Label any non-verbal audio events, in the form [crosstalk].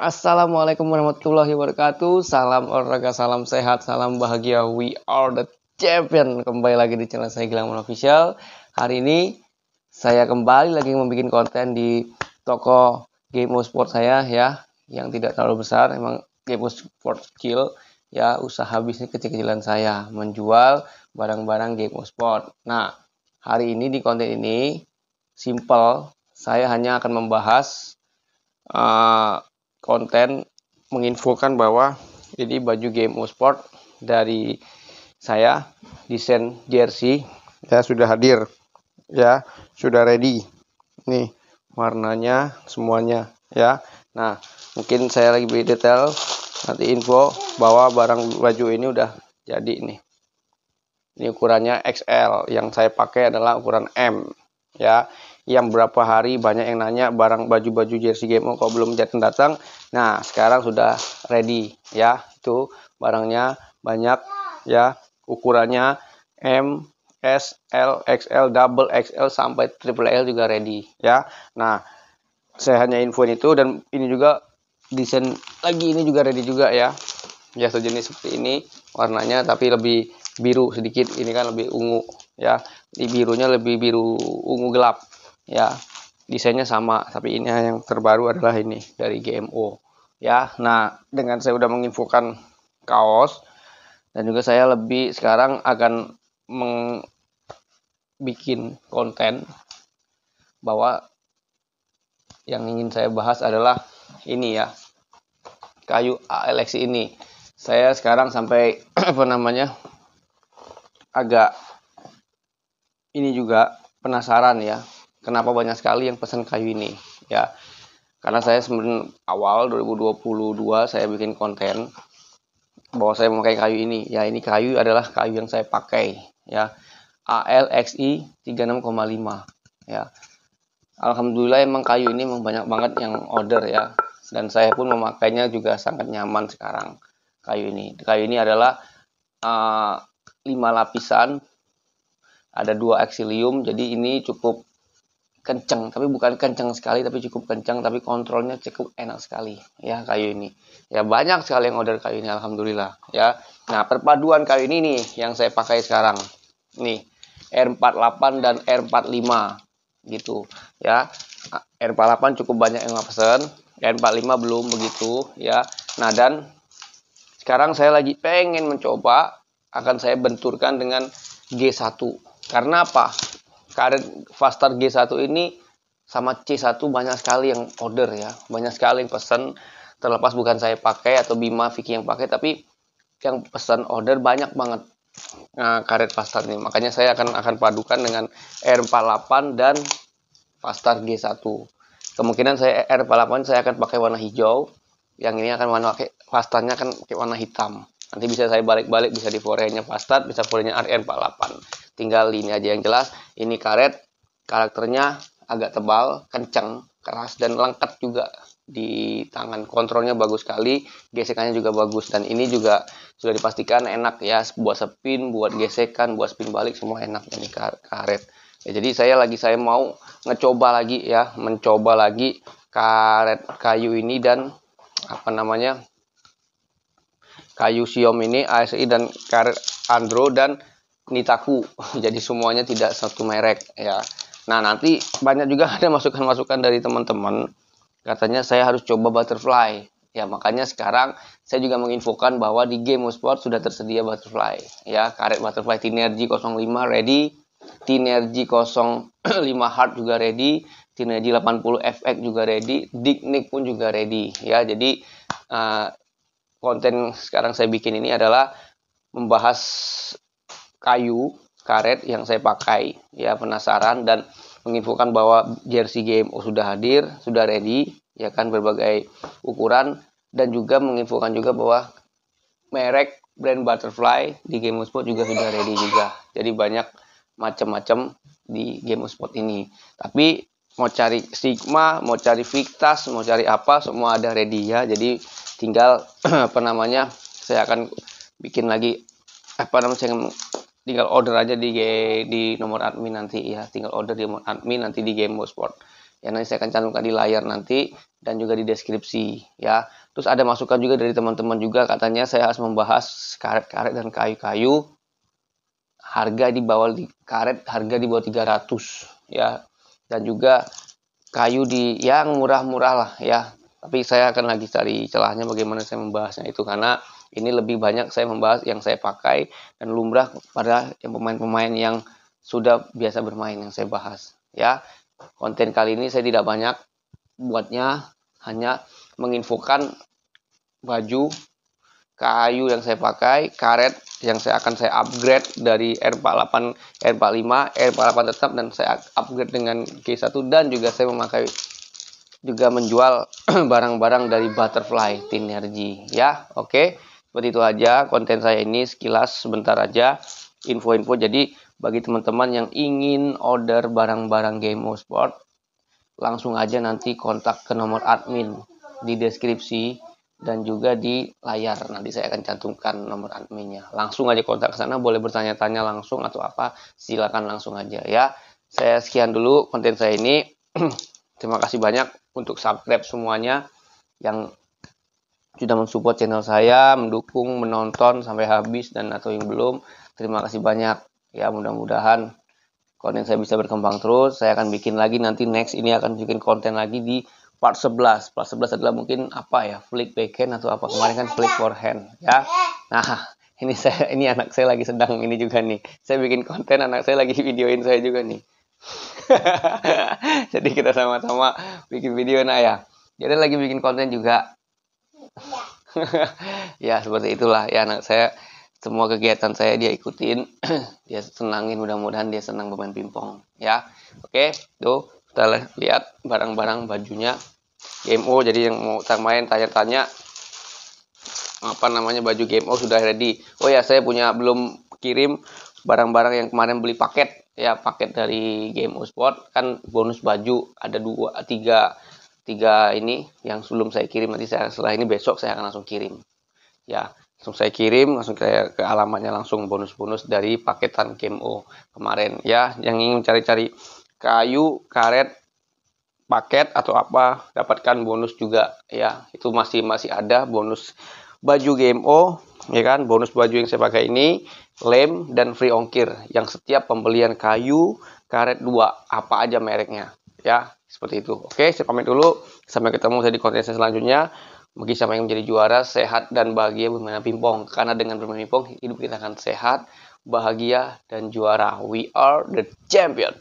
Assalamualaikum warahmatullahi wabarakatuh. Salam olahraga, salam sehat, salam bahagia. We are the champion. Kembali lagi di channel saya Gilang Official. Hari ini saya kembali lagi membuat konten di toko game sport saya ya, yang tidak terlalu besar. Emang game sport kecil ya, usaha bisnis kecil-kecilan saya menjual barang-barang game sport. Nah, hari ini di konten ini simple. Saya hanya akan membahas uh, konten menginfokan bahwa ini baju o Sport dari saya desain jersey ya sudah hadir ya sudah ready nih warnanya semuanya ya nah mungkin saya lagi detail nanti info bahwa barang baju ini udah jadi nih ini ukurannya XL yang saya pakai adalah ukuran M ya yang berapa hari banyak yang nanya barang baju-baju jersey GMO kok belum datang-datang. Nah, sekarang sudah ready ya. Itu barangnya banyak ya. Ukurannya M, S, L, XL, double XL sampai triple L juga ready ya. Nah, saya hanya infoin itu dan ini juga desain lagi ini juga ready juga ya. Ya sejenis seperti ini warnanya tapi lebih biru sedikit ini kan lebih ungu ya di birunya lebih biru ungu gelap ya desainnya sama tapi ini yang terbaru adalah ini dari GMO ya nah dengan saya udah menginfokan kaos dan juga saya lebih sekarang akan membuat konten bahwa yang ingin saya bahas adalah ini ya kayu ALEXI ini saya sekarang sampai [clears throat] apa namanya agak ini juga penasaran ya kenapa banyak sekali yang pesan kayu ini ya karena saya sebenarnya awal 2022 saya bikin konten bahwa saya memakai kayu ini ya ini kayu adalah kayu yang saya pakai ya ALXI 36,5 ya Alhamdulillah emang kayu ini memang banyak banget yang order ya dan saya pun memakainya juga sangat nyaman sekarang kayu ini kayu ini adalah uh, ah, 5 lapisan ada dua aksilium jadi ini cukup kenceng tapi bukan kenceng sekali tapi cukup kenceng tapi kontrolnya cukup enak sekali ya kayu ini ya banyak sekali yang order kayu ini alhamdulillah ya nah perpaduan kayu ini nih yang saya pakai sekarang nih R48 dan R45 gitu ya R48 cukup banyak yang pesen R45 belum begitu ya nah dan sekarang saya lagi pengen mencoba akan saya benturkan dengan G1 karena apa karet Faster G1 ini sama C1 banyak sekali yang order ya, banyak sekali yang pesan terlepas bukan saya pakai atau Bima Vicky yang pakai tapi yang pesan order banyak banget nah, karet Faster ini. Makanya saya akan akan padukan dengan R48 dan Faster G1. Kemungkinan saya R48 saya akan pakai warna hijau, yang ini akan warna pakai Fasternya akan pakai warna hitam. Nanti bisa saya balik-balik bisa di forenya Fastar, bisa forenya R48 tinggal ini aja yang jelas ini karet karakternya agak tebal kencang keras dan lengket juga di tangan kontrolnya bagus sekali gesekannya juga bagus dan ini juga sudah dipastikan enak ya buat spin buat gesekan buat spin balik semua enak ini karet ya, jadi saya lagi saya mau ngecoba lagi ya mencoba lagi karet kayu ini dan apa namanya kayu siom ini ASI dan karet Andro dan Nitaku. [laughs] Jadi semuanya tidak satu merek ya. Nah, nanti banyak juga [laughs] ada masukan-masukan dari teman-teman. Katanya saya harus coba butterfly. Ya, makanya sekarang saya juga menginfokan bahwa di game Sport sudah tersedia butterfly. Ya, karet butterfly tinergi 05 ready, tinergi 05 Hard juga ready, tinergi 80 FX juga ready, dignik pun juga ready. Ya, jadi uh, konten sekarang saya bikin ini adalah membahas kayu karet yang saya pakai ya penasaran dan menginfokan bahwa jersey game sudah hadir sudah ready ya kan berbagai ukuran dan juga menginfokan juga bahwa merek brand butterfly di GMO Sport juga sudah ready juga jadi banyak macam-macam di GMO Sport ini tapi mau cari Sigma, mau cari Victas mau cari apa semua ada ready ya jadi tinggal [clears throat] apa namanya saya akan bikin lagi apa namanya tinggal order aja di di nomor admin nanti ya tinggal order di nomor admin nanti di Game Sport ya nanti saya akan cantumkan di layar nanti dan juga di deskripsi ya terus ada masukan juga dari teman-teman juga katanya saya harus membahas karet-karet dan kayu-kayu harga di bawah di karet harga di bawah 300 ya dan juga kayu di yang murah-murah lah ya tapi saya akan lagi cari celahnya bagaimana saya membahasnya itu karena ini lebih banyak saya membahas yang saya pakai dan lumrah pada yang pemain-pemain yang sudah biasa bermain yang saya bahas. Ya, konten kali ini saya tidak banyak buatnya hanya menginfokan baju kayu yang saya pakai, karet yang saya akan saya upgrade dari R48, R45, R48 tetap dan saya upgrade dengan G1 dan juga saya memakai juga menjual [clears throat] barang-barang dari Butterfly Tinergy ya. Oke. Okay. Seperti itu aja konten saya ini sekilas sebentar aja info-info. Jadi bagi teman-teman yang ingin order barang-barang game sport langsung aja nanti kontak ke nomor admin di deskripsi dan juga di layar. Nanti saya akan cantumkan nomor adminnya. Langsung aja kontak ke sana, boleh bertanya-tanya langsung atau apa, silakan langsung aja ya. Saya sekian dulu konten saya ini. [clears throat] Terima kasih banyak untuk subscribe semuanya yang sudah mensupport channel saya, mendukung, menonton sampai habis dan atau yang belum, terima kasih banyak. Ya, mudah-mudahan konten saya bisa berkembang terus. Saya akan bikin lagi nanti next ini akan bikin konten lagi di part 11. Part 11 adalah mungkin apa ya? Flick backhand atau apa? Kemarin kan flick forehand, ya. Nah, [laughs] ini saya ini anak saya lagi sedang ini juga nih. Saya bikin konten anak saya lagi videoin saya juga nih. [laughs] Jadi kita sama-sama bikin video nah ya. Jadi lagi bikin konten juga [laughs] ya seperti itulah ya anak saya semua kegiatan saya dia ikutin [clears throat] dia senangin mudah-mudahan dia senang bermain pingpong ya oke tuh kita lihat barang-barang bajunya GMO jadi yang mau main tanya-tanya apa namanya baju GMO sudah ready oh ya saya punya belum kirim barang-barang yang kemarin beli paket ya paket dari GMO Sport kan bonus baju ada dua tiga tiga ini yang sebelum saya kirim nanti saya setelah ini besok saya akan langsung kirim ya langsung saya kirim langsung saya ke alamatnya langsung bonus-bonus dari paketan KMO kemarin ya yang ingin mencari-cari kayu karet paket atau apa dapatkan bonus juga ya itu masih masih ada bonus baju GMO ya kan bonus baju yang saya pakai ini lem dan free ongkir yang setiap pembelian kayu karet 2 apa aja mereknya ya seperti itu. Oke, saya pamit dulu. Sampai ketemu saya di konten saya selanjutnya. Bagi siapa yang menjadi juara, sehat dan bahagia bermain pingpong. Karena dengan bermain pingpong, hidup kita akan sehat, bahagia, dan juara. We are the champion.